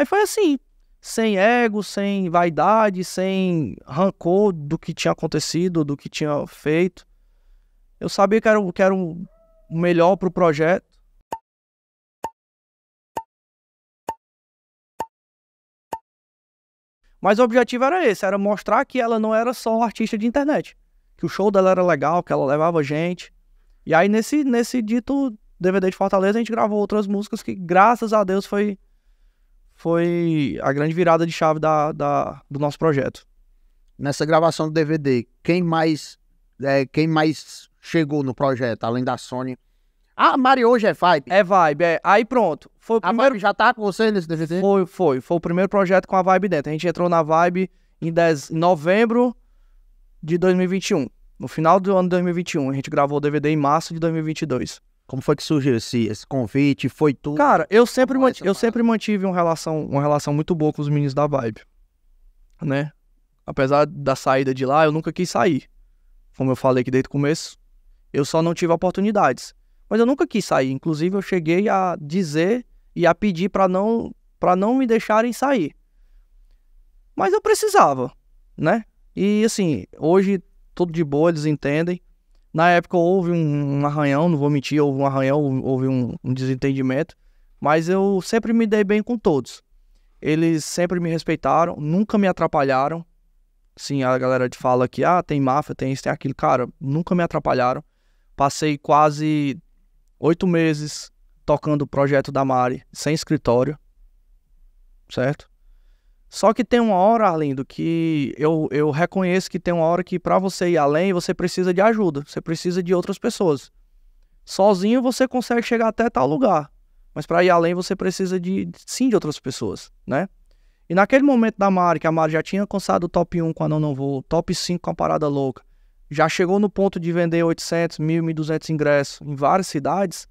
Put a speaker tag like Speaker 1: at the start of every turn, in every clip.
Speaker 1: Aí foi assim, sem ego, sem vaidade, sem rancor do que tinha acontecido, do que tinha feito. Eu sabia que era, que era o melhor para o projeto. Mas o objetivo era esse, era mostrar que ela não era só artista de internet, que o show dela era legal, que ela levava gente. E aí nesse nesse dito DVD de Fortaleza a gente gravou outras músicas que graças a Deus foi
Speaker 2: foi a grande virada de chave da, da do nosso projeto. Nessa gravação do DVD, quem mais é, quem mais chegou no projeto, além da Sony? Ah, Mari hoje é Vibe. É Vibe, é. Aí pronto. Foi o primeiro... A Vibe já tá com você nesse DVD?
Speaker 1: Foi, foi. Foi o primeiro projeto com a Vibe dentro. A gente entrou na Vibe em, dez em novembro de 2021. No final do ano de 2021. A gente gravou o DVD em março de 2022. Como foi que surgiu esse, esse convite? Foi tudo? Cara, eu sempre, é mantive, eu sempre mantive uma relação, uma relação muito boa com os meninos da Vibe, né? Apesar da saída de lá, eu nunca quis sair. Como eu falei aqui desde o começo, eu só não tive oportunidades. Mas eu nunca quis sair. Inclusive, eu cheguei a dizer e a pedir para não, pra não me deixarem sair. Mas eu precisava, né? E assim, hoje tudo de boa, eles entendem. Na época houve um arranhão, não vou mentir, houve um arranhão, houve um, um desentendimento, mas eu sempre me dei bem com todos. Eles sempre me respeitaram, nunca me atrapalharam. Sim, a galera te fala que ah, tem máfia, tem isso, tem aquilo. Cara, nunca me atrapalharam. Passei quase oito meses tocando o projeto da Mari sem escritório, certo? Só que tem uma hora, Arlindo, que eu, eu reconheço que tem uma hora que para você ir além, você precisa de ajuda, você precisa de outras pessoas. Sozinho você consegue chegar até tal lugar, mas para ir além você precisa de sim de outras pessoas, né? E naquele momento da Mari, que a Mari já tinha alcançado o top 1 com a não vou, top 5 com a parada louca, já chegou no ponto de vender 800, 1000, 1200 ingressos em várias cidades,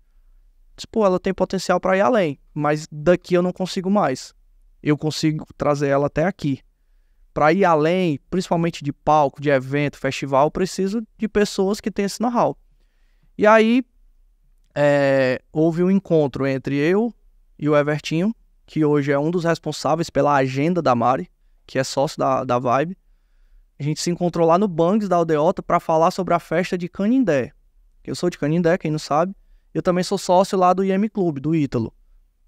Speaker 1: tipo, ela tem potencial para ir além, mas daqui eu não consigo mais eu consigo trazer ela até aqui. Para ir além, principalmente de palco, de evento, festival, eu preciso de pessoas que têm esse know-how. E aí é, houve um encontro entre eu e o Evertinho, que hoje é um dos responsáveis pela agenda da Mari, que é sócio da, da Vibe. A gente se encontrou lá no Bangs da Aldeota para falar sobre a festa de Canindé. Eu sou de Canindé, quem não sabe. Eu também sou sócio lá do IM Clube, do Ítalo.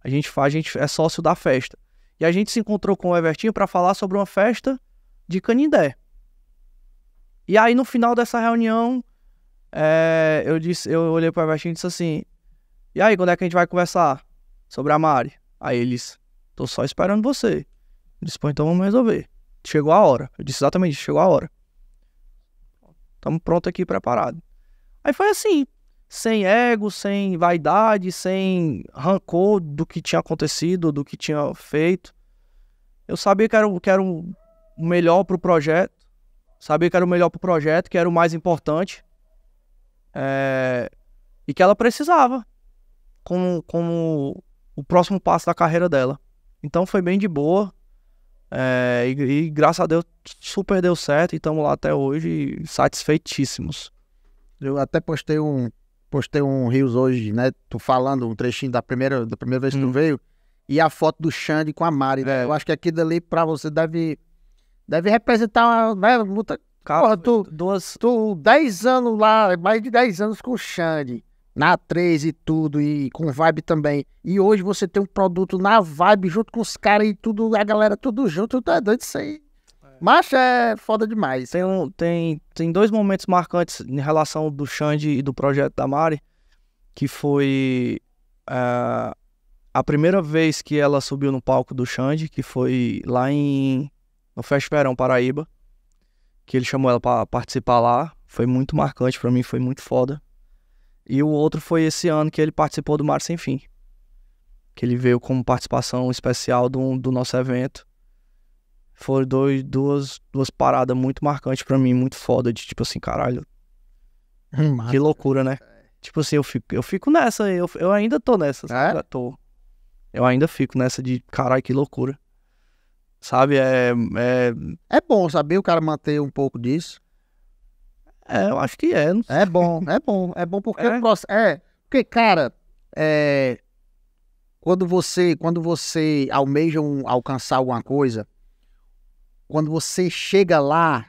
Speaker 1: A gente faz, a gente é sócio da festa. E a gente se encontrou com o Evertinho para falar sobre uma festa de Canindé. E aí no final dessa reunião, é, eu disse, eu olhei para o Evertinho e disse assim: "E aí, quando é que a gente vai conversar sobre a Mari?" Aí eles: "Tô só esperando você." Eu disse: "Pô, então vamos resolver. Chegou a hora." Eu disse exatamente, chegou a hora. Estamos pronto aqui, preparado. Aí foi assim, sem ego, sem vaidade, sem rancor do que tinha acontecido, do que tinha feito. Eu sabia que era, que era o melhor para o projeto, sabia que era o melhor para o projeto, que era o mais importante, é... e que ela precisava como, como o próximo passo da carreira dela. Então foi bem de boa. É, e, e, graças a Deus super deu certo e estamos lá
Speaker 2: até hoje satisfeitíssimos. Eu até postei um postei um Rios hoje, né? Tu falando um trechinho da primeira, da primeira vez que hum. tu veio. E a foto do Xande com a Mari, né? Eu acho que aquilo ali pra você deve, deve representar uma né, luta. Cara, Porra, tu, duas... tu 10 anos lá, mais de 10 anos com o Xande, na 3 e tudo, e com vibe também. E hoje você tem um produto na vibe junto com os caras e tudo, a galera tudo junto, tu tá doido isso aí. Macho é foda demais. Tem,
Speaker 1: um, tem, tem dois momentos marcantes em relação do Xande e do projeto da Mari, que foi uh, a primeira vez que ela subiu no palco do Xande, que foi lá em no Fest Verão Paraíba, que ele chamou ela para participar lá. Foi muito marcante para mim, foi muito foda. E o outro foi esse ano que ele participou do Mar Sem Fim, que ele veio como participação especial do, do nosso evento foram dois, duas, duas paradas muito marcantes para mim, muito foda, de tipo assim, caralho. Que loucura, né? Tipo assim, eu fico, eu fico nessa, eu, eu ainda tô nessa. É? Já tô. Eu ainda fico nessa de caralho, que
Speaker 2: loucura. Sabe? É, é. É bom, saber o cara manter um pouco disso. É, eu acho que é. É bom, é bom. É bom porque é. o É, porque, cara, é, quando você quando você almeja um, alcançar alguma coisa, quando você chega lá,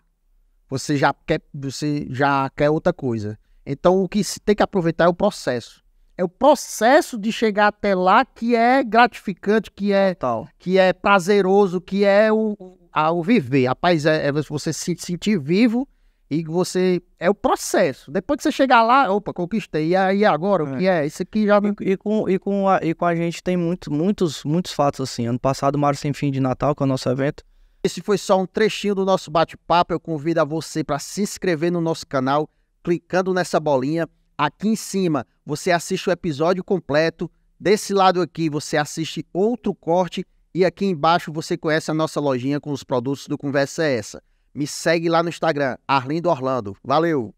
Speaker 2: você já quer, você já quer outra coisa. Então, o que se tem que aproveitar é o processo. É o processo de chegar até lá que é gratificante, que é, que é prazeroso, que é o, a, o viver. Rapaz, é, é você se sentir vivo e você. É o processo. Depois que você chegar lá, opa, conquistei. E aí agora, é. o que é? Isso aqui já. E, e, com, e, com, a, e com a gente tem muito, muitos, muitos fatos assim. Ano passado, Mário Sem
Speaker 1: Fim de Natal, que é o nosso evento,
Speaker 2: esse foi só um trechinho do nosso bate-papo. Eu convido a você para se inscrever no nosso canal, clicando nessa bolinha. Aqui em cima você assiste o episódio completo. Desse lado aqui você assiste outro corte. E aqui embaixo você conhece a nossa lojinha com os produtos do Conversa Essa. Me segue lá no Instagram, Arlindo Orlando. Valeu!